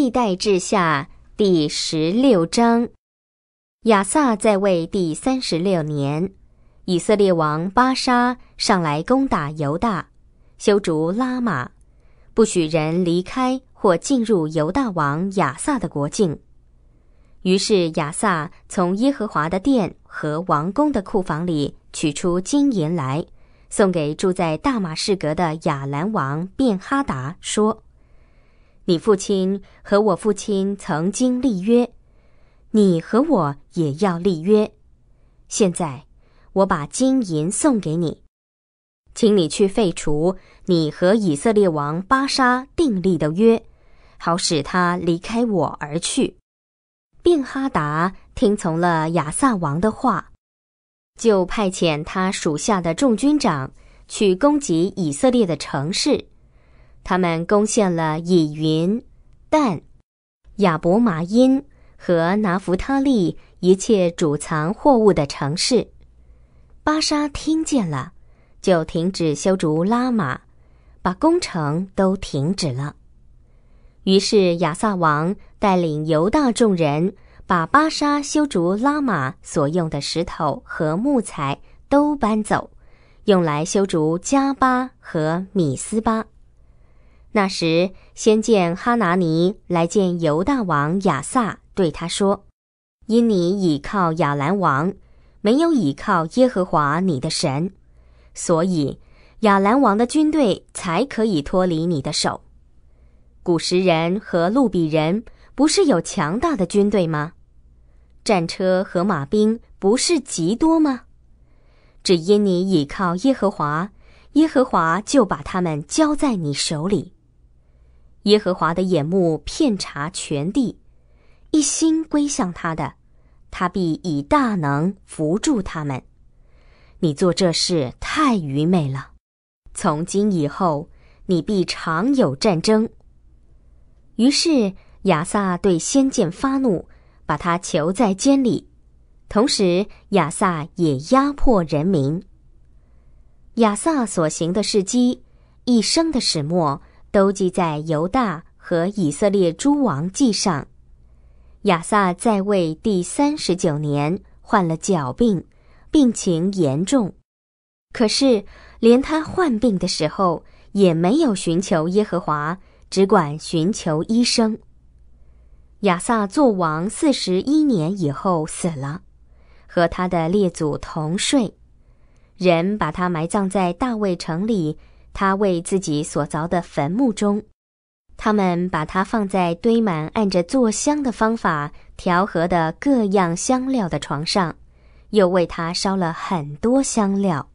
历代志下第十六章，亚萨在位第三十六年，以色列王巴沙上来攻打犹大，修筑拉马，不许人离开或进入犹大王亚萨的国境。于是亚萨从耶和华的殿和王宫的库房里取出金银来，送给住在大马士革的亚兰王便哈达，说。你父亲和我父亲曾经立约，你和我也要立约。现在我把金银送给你，请你去废除你和以色列王巴沙订立的约，好使他离开我而去。并哈达听从了亚萨王的话，就派遣他属下的众军长去攻击以色列的城市。他们攻陷了以云、但、亚伯马因和拿福他利一切储藏货物的城市。巴沙听见了，就停止修筑拉玛，把工程都停止了。于是亚萨王带领犹大众人，把巴沙修筑拉玛所用的石头和木材都搬走，用来修筑加巴和米斯巴。那时，先见哈拿尼来见犹大王亚萨，对他说：“因你倚靠亚兰王，没有倚靠耶和华你的神，所以亚兰王的军队才可以脱离你的手。古时人和路比人不是有强大的军队吗？战车和马兵不是极多吗？只因你倚靠耶和华，耶和华就把他们交在你手里。”耶和华的眼目遍察全地，一心归向他的，他必以大能扶助他们。你做这事太愚昧了，从今以后你必常有战争。于是亚萨对先见发怒，把他囚在监里。同时，亚萨也压迫人民。亚萨所行的事迹，一生的始末。都记在犹大和以色列诸王记上。亚萨在位第三十九年患了脚病，病情严重。可是连他患病的时候也没有寻求耶和华，只管寻求医生。亚萨做王四十一年以后死了，和他的列祖同睡，人把他埋葬在大卫城里。他为自己所凿的坟墓中，他们把它放在堆满按着做香的方法调和的各样香料的床上，又为他烧了很多香料。